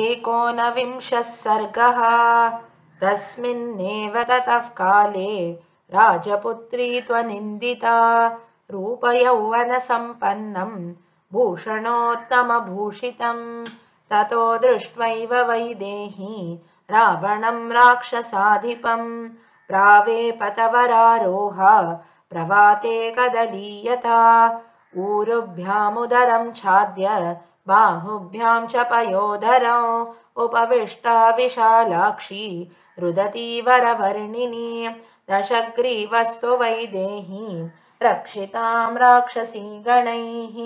एकोनविंशः सर्गः तस्मिन्नेव गतः काले राजपुत्री त्वनिन्दिता रूपयौवनसम्पन्नं भूषणोत्तमभूषितं ततो दृष्ट्वैव वैदेही देही रावणं प्रावे पतवरारोह प्रवाते कदलीयता ऊरुभ्यामुदरं छाद्य बाहुभ्यां च पयोधरौ उपविष्टा विशालाक्षी रुदती वरवर्णिनी दशग्रीवस्तु वैदेही रक्षितां राक्षसी गणैः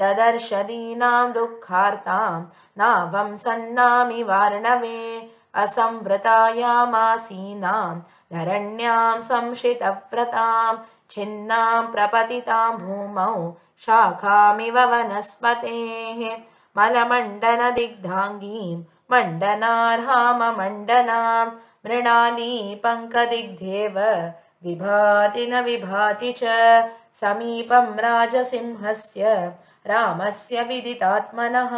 ददर्शदीनां दुःखार्तां नावं सन्नामि वार्णवे असंवृतायामासीनां धरण्यां संशितव्रतां छिन्नां प्रपतितां भूमौ शाखामि वनस्पतेः मलमण्डनदिग्धाङ्गीं मृणाली मृणालीपङ्कदिग्धेव विभाति न विभाति च समीपं राजसिंहस्य रामस्य विदितात्मनः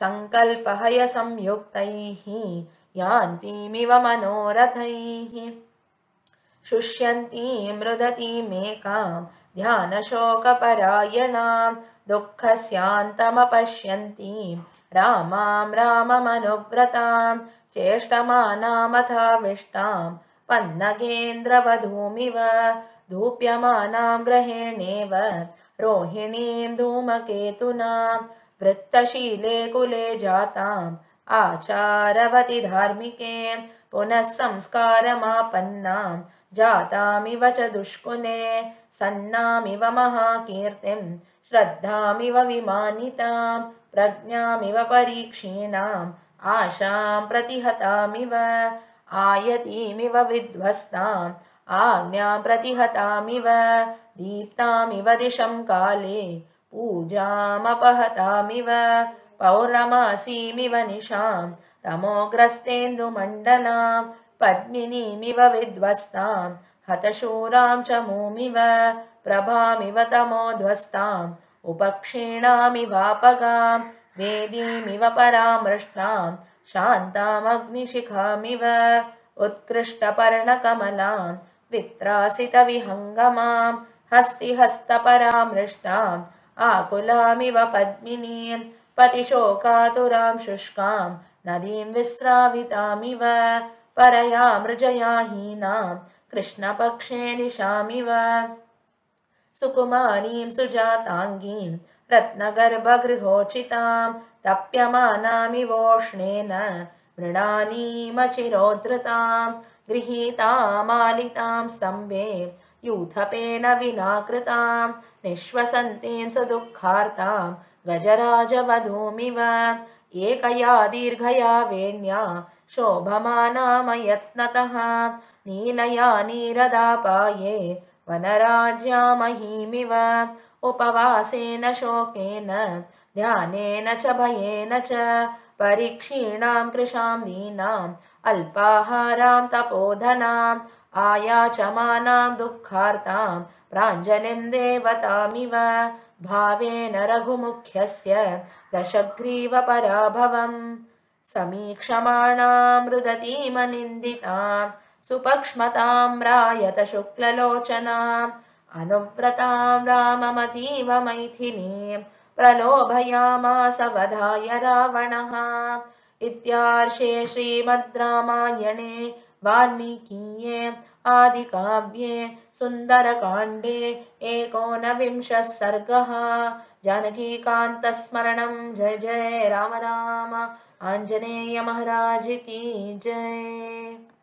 सङ्कल्पहयसंयुक्तैः यान्तीमिव मनोरथैः शुष्यन्तीं मृदतीमेकां ध्यानशोकपरायणां दुःखस्यान्तमपश्यन्ती रामां राममनुव्रतां चेष्टमानामथाविष्टां पन्नगेन्द्रवधूमिव धूप्यमानां ग्रहेणेव धूमकेतुनां वृत्तशीले कुले जाताम् आचारवति धार्मिके पुनः संस्कारमापन्नां जातामिव च दुष्कुले सन्नामिव महाकीर्तिं श्रद्धामिव विमानितां प्रज्ञामिव परीक्षीणाम् आशां प्रतिहतामिव आयतीमिव विध्वस्ताम् आज्ञां प्रतिहतामिव दीप्तामिव दिशं काले पूजामपहतामिव पौरमासीमिव निशां तमोग्रस्तेन्दुमण्डनां पद्मिनीमिव विध्वस्तां हतशूरां च मुमिव प्रभामिव तमोध्वस्ताम् उपक्षीणामि वापगां वेदीमिव परामृष्टां शान्तामग्निशिखामिव उत्कृष्टपर्णकमलां वित्रासितविहङ्गमां हस्तिहस्तपरामृष्टाम् आकुलामिव पद्मिनीं पतिशोकातुरां शुष्कां नदीं मृजया हीनां कृष्णपक्षे निशामिव सुकुमारीं सुजाताङ्गीं रत्नगर्भगृहोचितां तप्यमानामि वोष्णेन मृणानीमचिरोद्धृतां गृहीतामालितां स्तम्भे यूथपेन विनाकृतां निःश्वसन्तीं सुदुःखार्तां गजराजवधूमिव एकया दीर्घया वेण्या शोभमानामयत्नतः नीलया नीरदापाये वनराज्यामहीमिव उपवासेन शोकेन ध्यानेन च भयेन च परीक्षीणां कृशां दीनाम् अल्पाहारां तपोधनाम् आयाचमानां दुःखार्तां प्राञ्जलिं देवतामिव भावेन रघुमुख्यस्य दशग्रीवपराभवं समीक्षमाणां रुदतीमनिन्दिताम् सुपक्ष्मतां शुक्ललोचना अनुव्रतां राममतीव मैथिलीं प्रलोभयामासवधाय रावणः इत्यार्षे श्रीमद् रामायणे वाल्मीकीये आदिकाव्ये सुन्दरकाण्डे एकोनविंशः सर्गः जानकीकान्तस्मरणं जय जय राम राम की जय